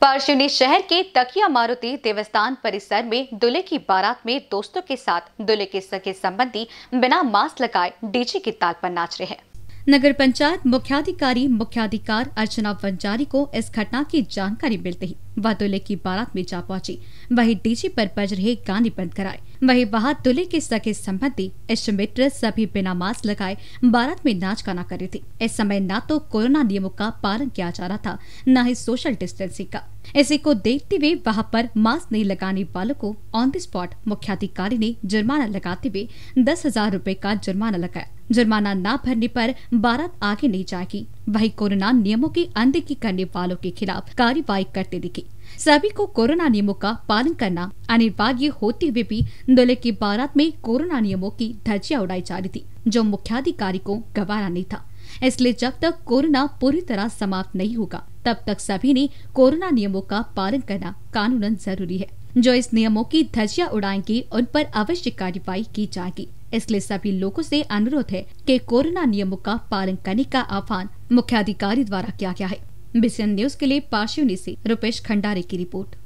पारशिवनी शहर के तकिया मारुति देवस्थान परिसर में दुल्हे की बारात में दोस्तों के साथ दुल्हे के सके संबंधी बिना मास्क लगाए डीजे की ताल पर नाच रहे हैं नगर पंचायत मुख्याधिकारी मुख्याधिकार अर्चना वंजारी को इस घटना की जानकारी मिलते ही वह दुल्हे की बारात में जा पहुंची वही डीजी पर बज रहे गाने बंद कराए वही वहां दुल्हे के सगे संबंधी इष्ट मित्र सभी बिना मास्क लगाए बारात में नाच गाना करे थे इस समय न तो कोरोना नियमों का पालन किया जा रहा था न ही सोशल डिस्टेंसिंग का इसी को देखते हुए वहाँ पर मास्क नहीं लगाने वालों को ऑन द स्पॉट मुख्याधिकारी ने जुर्माना लगाते हुए दस हजार रूपए का जुर्माना लगाया जुर्माना न भरने पर बारात आगे नहीं जाएगी वही कोरोना नियमों की अनदेखी करने वालों के खिलाफ कार्रवाई करते दिखी सभी को कोरोना नियमों का पालन करना अनिवार्य होते हुए भी दुल्हे की बारात में कोरोना नियमों की धज्जियां उड़ाई जा रही थी जो मुख्याधिकारी को गवारा नहीं था इसलिए जब तक कोरोना पूरी तरह समाप्त नहीं होगा तब तक सभी ने कोरोना नियमों का पालन करना कानूनन जरूरी है जो इस नियमों की धज्जियां उड़ाएंगे उन पर अवश्य कार्रवाई की जाएगी इसलिए सभी लोगों से अनुरोध है कि कोरोना नियमों का पालन करने का आह्वान मुख्याधिकारी द्वारा किया गया है बीसीएन न्यूज के लिए पार्शिवनी ऐसी रुपेश खंडारे की रिपोर्ट